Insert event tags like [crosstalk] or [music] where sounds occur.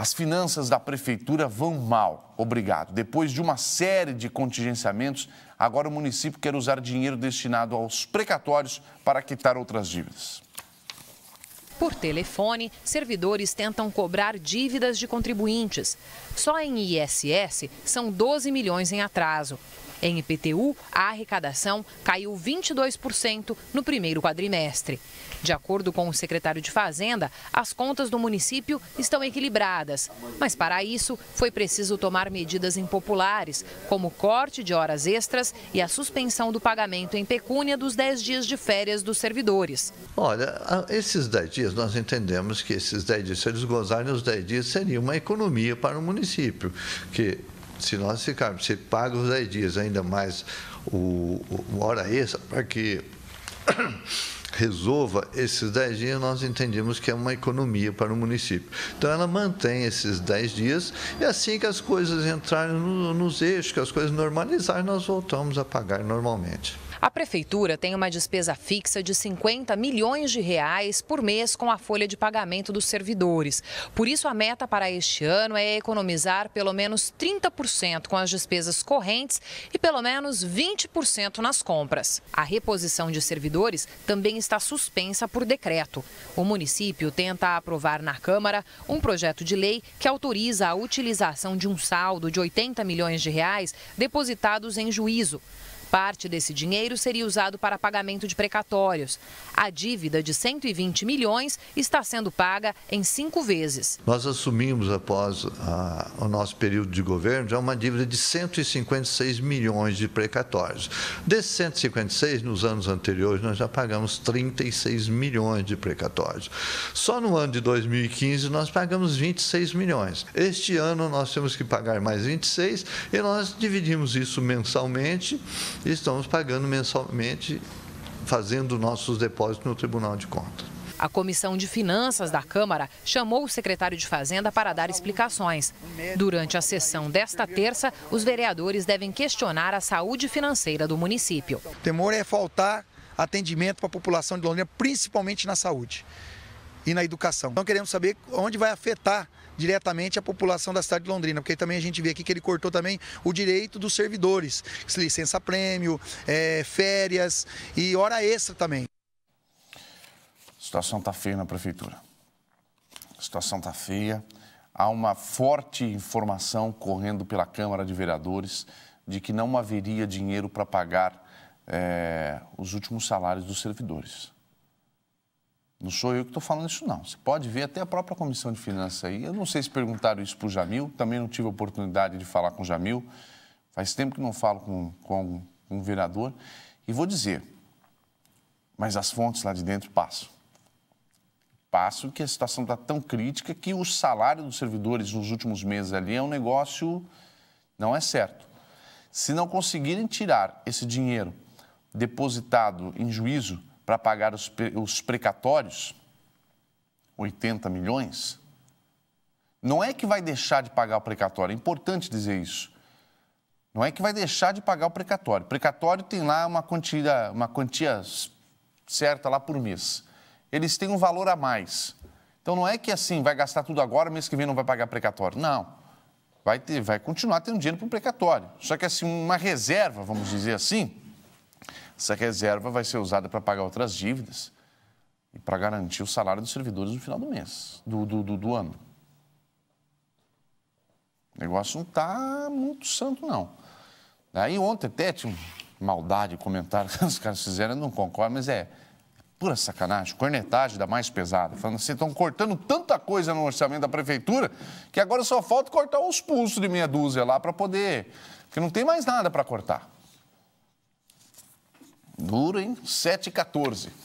As finanças da prefeitura vão mal, obrigado. Depois de uma série de contingenciamentos, agora o município quer usar dinheiro destinado aos precatórios para quitar outras dívidas. Por telefone, servidores tentam cobrar dívidas de contribuintes. Só em ISS são 12 milhões em atraso. Em IPTU, a arrecadação caiu 22% no primeiro quadrimestre. De acordo com o secretário de Fazenda, as contas do município estão equilibradas, mas para isso foi preciso tomar medidas impopulares, como corte de horas extras e a suspensão do pagamento em pecúnia dos 10 dias de férias dos servidores. Olha, esses 10 dias nós entendemos que esses 10 dias, se eles gozarem os 10 dias, seria uma economia para o município, que se nós ficarmos, se paga os 10 dias, ainda mais o, o hora extra, para que [coughs] resolva esses 10 dias, nós entendemos que é uma economia para o município. Então, ela mantém esses 10 dias e assim que as coisas entrarem no, nos eixos, que as coisas normalizarem, nós voltamos a pagar normalmente. A prefeitura tem uma despesa fixa de 50 milhões de reais por mês com a folha de pagamento dos servidores. Por isso, a meta para este ano é economizar pelo menos 30% com as despesas correntes e pelo menos 20% nas compras. A reposição de servidores também está suspensa por decreto. O município tenta aprovar na Câmara um projeto de lei que autoriza a utilização de um saldo de 80 milhões de reais depositados em juízo. Parte desse dinheiro seria usado para pagamento de precatórios. A dívida de 120 milhões está sendo paga em cinco vezes. Nós assumimos, após a, ah, o nosso período de governo, já uma dívida de 156 milhões de precatórios. Desses 156, nos anos anteriores, nós já pagamos 36 milhões de precatórios. Só no ano de 2015, nós pagamos 26 milhões. Este ano, nós temos que pagar mais 26 e nós dividimos isso mensalmente e estamos pagando mensalmente, fazendo nossos depósitos no Tribunal de Contas. A Comissão de Finanças da Câmara chamou o secretário de Fazenda para dar explicações. Durante a sessão desta terça, os vereadores devem questionar a saúde financeira do município. O temor é faltar atendimento para a população de Londrina, principalmente na saúde e na educação. Então queremos saber onde vai afetar diretamente a população da cidade de Londrina, porque também a gente vê aqui que ele cortou também o direito dos servidores, licença prêmio, é, férias e hora extra também. A situação está feia na prefeitura. A situação está feia. Há uma forte informação correndo pela Câmara de Vereadores de que não haveria dinheiro para pagar é, os últimos salários dos servidores. Não sou eu que estou falando isso, não. Você pode ver até a própria Comissão de Finanças aí. Eu não sei se perguntaram isso para o Jamil, também não tive a oportunidade de falar com o Jamil. Faz tempo que não falo com, com um vereador. E vou dizer, mas as fontes lá de dentro passam. Passam que a situação está tão crítica que o salário dos servidores nos últimos meses ali é um negócio... Não é certo. Se não conseguirem tirar esse dinheiro depositado em juízo para pagar os, os precatórios, 80 milhões, não é que vai deixar de pagar o precatório, é importante dizer isso. Não é que vai deixar de pagar o precatório. O precatório tem lá uma quantia, uma quantia certa lá por mês. Eles têm um valor a mais. Então não é que assim vai gastar tudo agora, mês que vem não vai pagar precatório. Não. Vai, ter, vai continuar tendo dinheiro para o precatório. Só que assim, uma reserva, vamos dizer assim, essa reserva vai ser usada para pagar outras dívidas e para garantir o salário dos servidores no final do mês, do, do, do, do ano. O negócio não está muito santo, não. aí ontem até tinha maldade, comentário [laughs] que os caras fizeram, eu não concordo, mas é pura sacanagem, cornetagem da mais pesada. Falando assim, estão cortando tanta coisa no orçamento da prefeitura que agora só falta cortar os pulsos de meia dúzia lá para poder. Porque não tem mais nada para cortar. Durem 7 e 14.